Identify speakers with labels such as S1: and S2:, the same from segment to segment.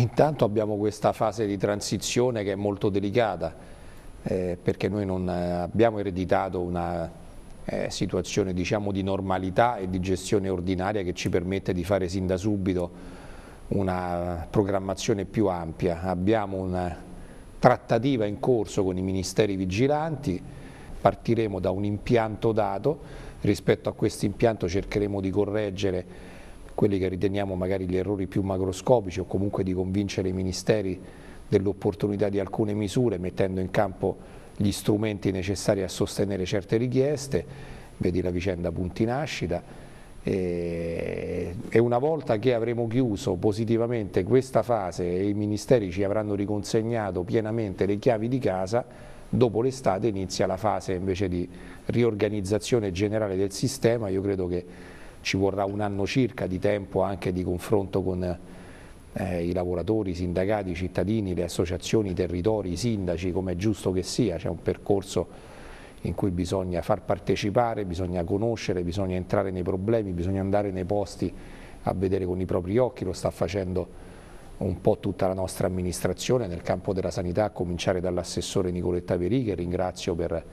S1: Intanto abbiamo questa fase di transizione che è molto delicata eh, perché noi non eh, abbiamo ereditato una eh, situazione diciamo, di normalità e di gestione ordinaria che ci permette di fare sin da subito una programmazione più ampia. Abbiamo una trattativa in corso con i ministeri vigilanti, partiremo da un impianto dato, rispetto a questo impianto cercheremo di correggere quelli che riteniamo magari gli errori più macroscopici o comunque di convincere i ministeri dell'opportunità di alcune misure mettendo in campo gli strumenti necessari a sostenere certe richieste, vedi la vicenda punti nascita, e una volta che avremo chiuso positivamente questa fase e i ministeri ci avranno riconsegnato pienamente le chiavi di casa, dopo l'estate inizia la fase invece di riorganizzazione generale del sistema, io credo che ci vorrà un anno circa di tempo anche di confronto con eh, i lavoratori, i sindacati, i cittadini, le associazioni, i territori, i sindaci, come è giusto che sia, c'è un percorso in cui bisogna far partecipare, bisogna conoscere, bisogna entrare nei problemi, bisogna andare nei posti a vedere con i propri occhi, lo sta facendo un po' tutta la nostra amministrazione nel campo della sanità, a cominciare dall'assessore Nicoletta Veri, che ringrazio per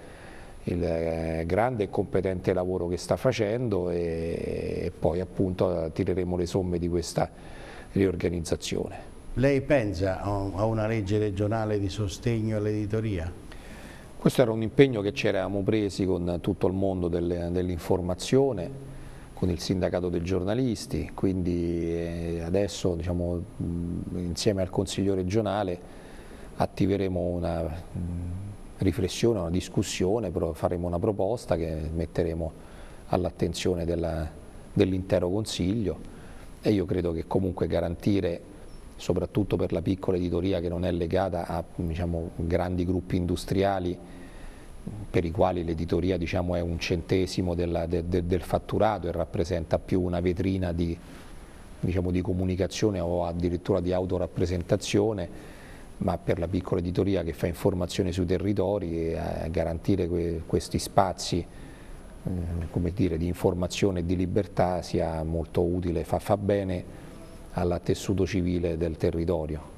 S1: il eh, grande e competente lavoro che sta facendo e poi appunto tireremo le somme di questa riorganizzazione. Lei pensa a una legge regionale di sostegno all'editoria? Questo era un impegno che ci eravamo presi con tutto il mondo dell'informazione, con il sindacato dei giornalisti, quindi eh, adesso diciamo, insieme al Consiglio regionale attiveremo una riflessione, una discussione, faremo una proposta che metteremo all'attenzione dell'intero dell Consiglio e io credo che comunque garantire soprattutto per la piccola editoria che non è legata a diciamo, grandi gruppi industriali per i quali l'editoria diciamo, è un centesimo della, de, de, del fatturato e rappresenta più una vetrina di, diciamo, di comunicazione o addirittura di autorappresentazione ma per la piccola editoria che fa informazione sui territori e eh, garantire que questi spazi eh, dire, di informazione e di libertà sia molto utile, fa, fa bene al tessuto civile del territorio.